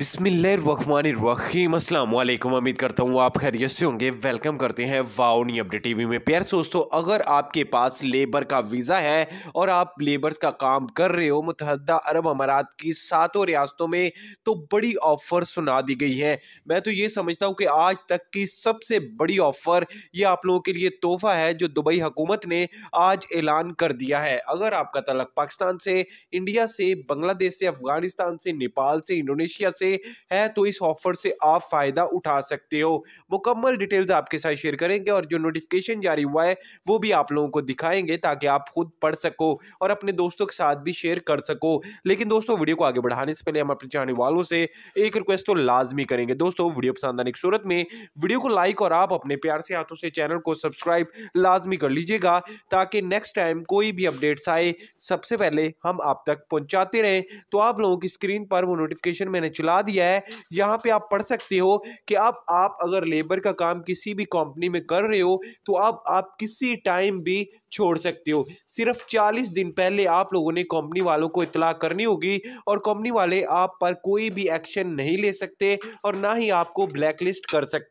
रखीम असलम उम्मीद करता हूँ आप खैरियत से होंगे वेलकम करते हैं वाउनी अपडेट टीवी में प्यार दोस्तों अगर आपके पास लेबर का वीज़ा है और आप लेबर्स का काम कर रहे हो मुतहद अरब अमारात की सातों रियासतों में तो बड़ी ऑफ़र सुना दी गई है मैं तो ये समझता हूँ कि आज तक की सबसे बड़ी ऑफ़र ये आप लोगों के लिए तोहफ़ा है जो दुबई हुकूमत ने आज ऐलान कर दिया है अगर आपका तलक पाकिस्तान से इंडिया से बांग्लादेश से अफ़गानिस्तान से नेपाल से इंडोनेशिया से से है तो इस ऑफर से आप फ़ायदा उठा सकते हो मुकम्मल डिटेल्स आपके साथ शेयर करेंगे और जो नोटिफिकेशन जारी हुआ है वो भी आप लोगों को दिखाएंगे ताकि आप खुद पढ़ सको और अपने दोस्तों के साथ भी शेयर कर सको लेकिन दोस्तों वीडियो को आगे बढ़ाने से पहले हम अपने चाहने वालों से एक रिक्वेस्ट तो लाजमी करेंगे दोस्तों वीडियो पसंद आने की सूरत में वीडियो को लाइक और आप अपने प्यार से हाथों से चैनल को सब्सक्राइब लाजमी कर लीजिएगा ताकि नेक्स्ट टाइम कोई भी अपडेट्स आए सबसे पहले हम आप तक पहुंचाते रहें तो आप लोगों की स्क्रीन पर वो नोटिफिकेशन मैंने चला बना दिया है यहाँ पे आप पढ़ सकते हो कि अब आप अगर लेबर का काम किसी भी कंपनी में कर रहे हो तो अब आप किसी टाइम भी छोड़ सकते हो सिर्फ चालीस दिन पहले आप लोगों ने कंपनी वालों को इतला करनी होगी और कंपनी वाले आप पर कोई भी एक्शन नहीं ले सकते और ना ही आपको ब्लैकलिस्ट कर सकते